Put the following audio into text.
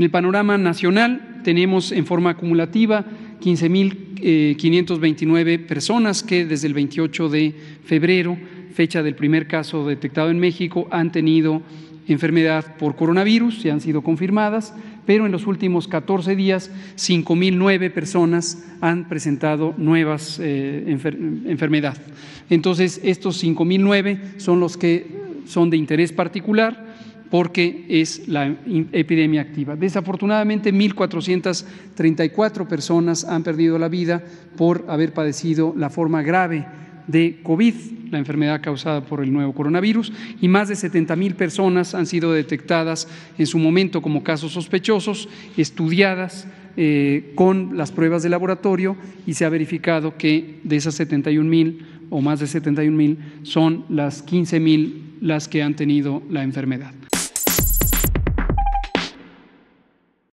En el panorama nacional tenemos en forma acumulativa 15.529 eh, personas que desde el 28 de febrero, fecha del primer caso detectado en México, han tenido enfermedad por coronavirus, y han sido confirmadas, pero en los últimos 14 días 5.009 personas han presentado nuevas eh, enfermedad. Entonces, estos 5.009 son los que son de interés particular porque es la epidemia activa. Desafortunadamente, 1.434 personas han perdido la vida por haber padecido la forma grave de COVID, la enfermedad causada por el nuevo coronavirus, y más de 70.000 personas han sido detectadas en su momento como casos sospechosos, estudiadas eh, con las pruebas de laboratorio y se ha verificado que de esas 71.000 o más de 71.000 son las 15.000 las que han tenido la enfermedad.